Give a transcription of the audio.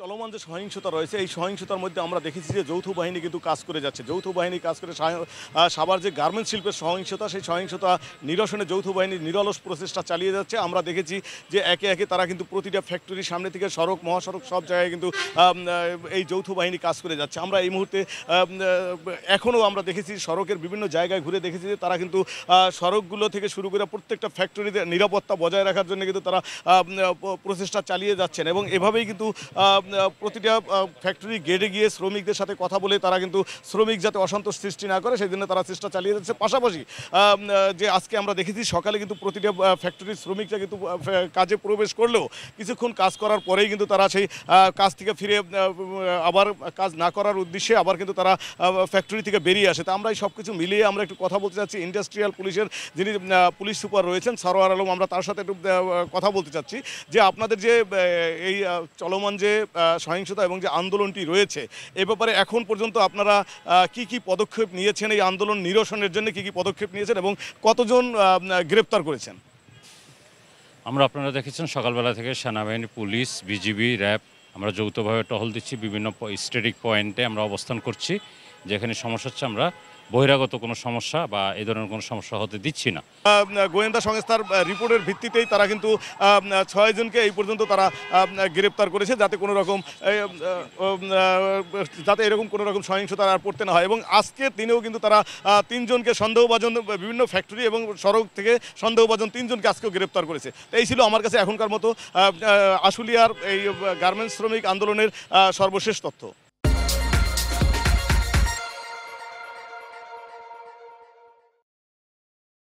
চলমান যে সহিংসতা রয়েছে এই সহিংসতার মধ্যে আমরা দেখেছি যে যৌথ বাহিনী কিন্তু কাজ করে যাচ্ছে যৌথ বাহিনী কাজ করে সাবার যে গার্মেন্টস শিল্পের সহিংসতা সেই সহিংসতা নিরসনে যৌথ বাহিনীর নিরলস প্রচেষ্টা চালিয়ে যাচ্ছে আমরা দেখেছি যে একে একে তারা কিন্তু প্রতিটা ফ্যাক্টরির সামনে থেকে সড়ক মহাসড়ক সব জায়গায় কিন্তু এই যৌথ বাহিনী কাজ করে যাচ্ছে আমরা এই মুহূর্তে এখনও আমরা দেখেছি সড়কের বিভিন্ন জায়গায় ঘুরে দেখেছি যে তারা কিন্তু সড়কগুলো থেকে শুরু করে প্রত্যেকটা ফ্যাক্টরিতে নিরাপত্তা বজায় রাখার জন্য কিন্তু তারা প্রচেষ্টা চালিয়ে যাচ্ছেন এবং এভাবেই কিন্তু প্রতিটা ফ্যাক্টরি গেটে গিয়ে শ্রমিকদের সাথে কথা বলে তারা কিন্তু শ্রমিক যাতে অসন্তোষ সৃষ্টি না করে সেই জন্য তারা চেষ্টা চালিয়ে যাচ্ছে পাশাপাশি যে আজকে আমরা দেখেছি সকালে কিন্তু প্রতিটা ফ্যাক্টরির শ্রমিকরা কিন্তু কাজে প্রবেশ করলেও কিছুক্ষণ কাজ করার পরেই কিন্তু তারা সেই কাজ থেকে ফিরে আবার কাজ না করার উদ্দেশ্যে আবার কিন্তু তারা ফ্যাক্টরি থেকে বেরিয়ে আসে তা আমরা এই সব কিছু মিলিয়ে আমরা একটু কথা বলতে চাচ্ছি ইন্ডাস্ট্রিয়াল পুলিশের যিনি পুলিশ সুপার রয়েছেন সারোয়ার আলম আমরা তার সাথে একটু কথা বলতে চাচ্ছি যে আপনাদের যে এই চলমান যে সহিংসতা এবং যে আন্দোলনটি রয়েছে এ ব্যাপারে এখন পর্যন্ত আপনারা কি কি পদক্ষেপ নিয়েছেন এই আন্দোলন নিরসনের জন্য কি কি পদক্ষেপ নিয়েছেন এবং কতজন গ্রেপ্তার করেছেন আমরা আপনারা দেখেছেন সকালবেলা থেকে সেনাবাহিনী পুলিশ বিজিবি র্যাব আমরা যৌথভাবে টহল দিচ্ছি বিভিন্ন স্ট্রেটিক পয়েন্টে আমরা অবস্থান করছি যেখানে সমস্যা হচ্ছে আমরা বহিরাগত কোনো সমস্যা বা এই ধরনের কোনো সমস্যা হতে দিচ্ছি না গোয়েন্দা সংস্থার রিপোর্টের ভিত্তিতেই তারা কিন্তু ছয়জনকে এই পর্যন্ত তারা গ্রেপ্তার করেছে যাতে কোনো রকম যাতে এরকম কোনো রকম সহিংসতা আর পড়তে না হয় এবং আজকে দিনেও কিন্তু তারা তিনজনকে সন্দেহভাজন বিভিন্ন ফ্যাক্টরি এবং সড়ক থেকে সন্দেহভাজন তিনজনকে আজকেও গ্রেপ্তার করেছে এই ছিল আমার কাছে এখনকার মতো আশুলিয়ার এই গার্মেন্টস শ্রমিক আন্দোলনের সর্বশেষ তথ্য